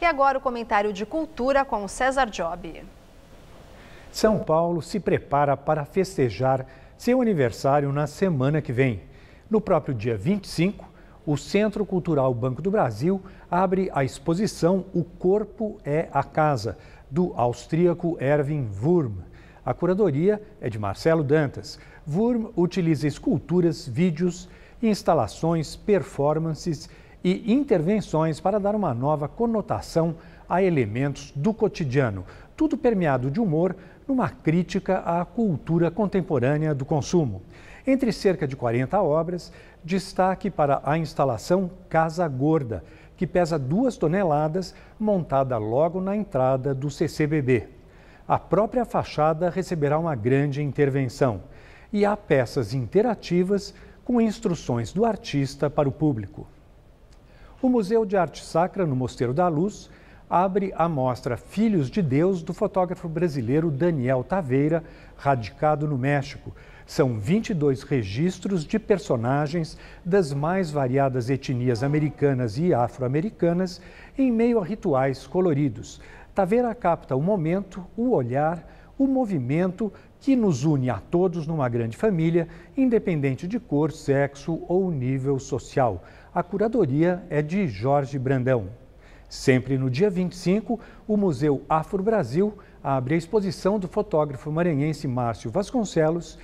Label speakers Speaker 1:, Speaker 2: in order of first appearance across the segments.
Speaker 1: E agora o comentário de cultura com César Job. São Paulo se prepara para festejar seu aniversário na semana que vem. No próprio dia 25, o Centro Cultural Banco do Brasil abre a exposição O Corpo é a Casa, do austríaco Erwin Wurm. A curadoria é de Marcelo Dantas. Wurm utiliza esculturas, vídeos, instalações, performances e intervenções para dar uma nova conotação a elementos do cotidiano, tudo permeado de humor numa crítica à cultura contemporânea do consumo. Entre cerca de 40 obras, destaque para a instalação Casa Gorda, que pesa duas toneladas, montada logo na entrada do CCBB. A própria fachada receberá uma grande intervenção e há peças interativas com instruções do artista para o público o Museu de Arte Sacra no Mosteiro da Luz abre a mostra Filhos de Deus do fotógrafo brasileiro Daniel Taveira, radicado no México. São 22 registros de personagens das mais variadas etnias americanas e afro-americanas em meio a rituais coloridos. Taveira capta o momento, o olhar, o movimento que nos une a todos numa grande família, independente de cor, sexo ou nível social. A curadoria é de Jorge Brandão. Sempre no dia 25, o Museu Afro Brasil abre a exposição do fotógrafo maranhense Márcio Vasconcelos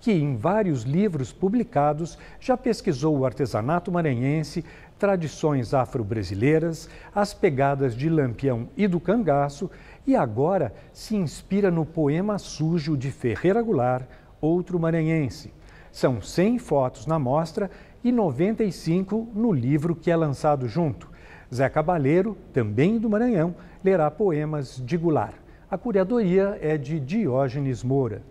Speaker 1: que em vários livros publicados já pesquisou o artesanato maranhense, tradições afro-brasileiras, as pegadas de Lampião e do Cangaço e agora se inspira no poema sujo de Ferreira Goulart, outro maranhense. São 100 fotos na mostra e 95 no livro que é lançado junto. Zé Cabaleiro, também do Maranhão, lerá poemas de Goulart. A curadoria é de Diógenes Moura.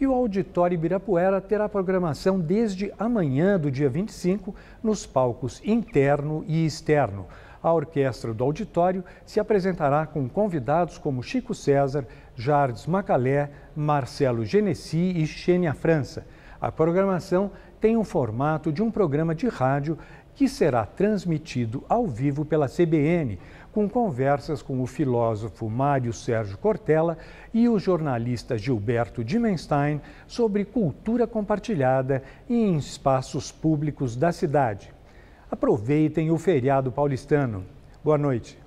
Speaker 1: E o Auditório Ibirapuera terá programação desde amanhã, do dia 25, nos palcos interno e externo. A orquestra do auditório se apresentará com convidados como Chico César, Jardes Macalé, Marcelo Genesi e Xenia França. A programação tem um formato de um programa de rádio que será transmitido ao vivo pela CBN, com conversas com o filósofo Mário Sérgio Cortella e o jornalista Gilberto Dimenstein sobre cultura compartilhada em espaços públicos da cidade. Aproveitem o feriado paulistano. Boa noite.